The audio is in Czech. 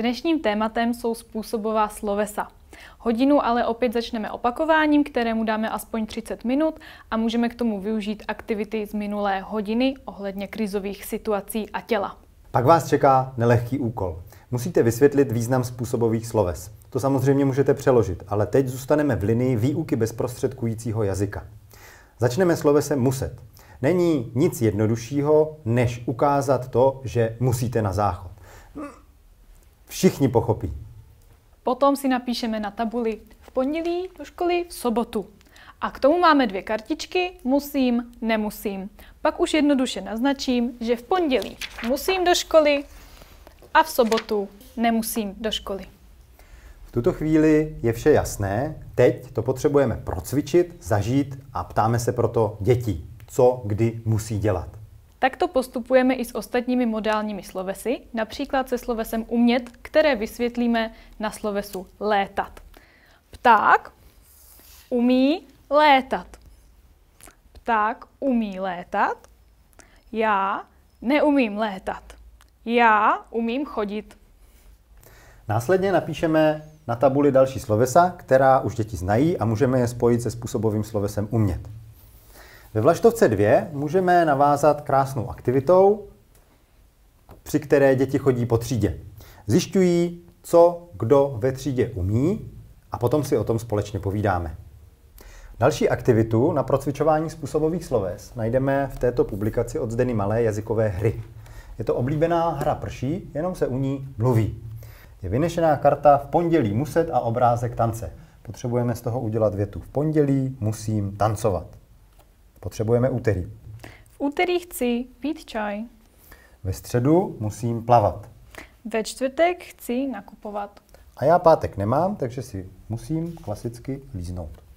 Dnešním tématem jsou způsobová slovesa. Hodinu ale opět začneme opakováním, kterému dáme aspoň 30 minut a můžeme k tomu využít aktivity z minulé hodiny ohledně krizových situací a těla. Pak vás čeká nelehký úkol. Musíte vysvětlit význam způsobových sloves. To samozřejmě můžete přeložit, ale teď zůstaneme v linii výuky bezprostředkujícího jazyka. Začneme slovesem muset. Není nic jednoduššího, než ukázat to, že musíte na záchod všichni pochopí. Potom si napíšeme na tabuli v pondělí do školy, v sobotu. A k tomu máme dvě kartičky, musím, nemusím. Pak už jednoduše naznačím, že v pondělí musím do školy a v sobotu nemusím do školy. V tuto chvíli je vše jasné, teď to potřebujeme procvičit, zažít a ptáme se proto dětí, co kdy musí dělat. Takto postupujeme i s ostatními modálními slovesy, například se slovesem umět, které vysvětlíme na slovesu létat. Pták umí létat. Pták umí létat. Já neumím létat. Já umím chodit. Následně napíšeme na tabuli další slovesa, která už děti znají a můžeme je spojit se způsobovým slovesem umět. Ve Vlaštovce 2 můžeme navázat krásnou aktivitou, při které děti chodí po třídě. Zjišťují, co kdo ve třídě umí a potom si o tom společně povídáme. Další aktivitu na procvičování způsobových sloves najdeme v této publikaci od Zdeny Malé jazykové hry. Je to oblíbená hra prší, jenom se u ní mluví. Je vynešená karta v pondělí muset a obrázek tance. Potřebujeme z toho udělat větu v pondělí musím tancovat. Potřebujeme úterý. V úterý chci pít čaj. Ve středu musím plavat. Ve čtvrtek chci nakupovat. A já pátek nemám, takže si musím klasicky líznout.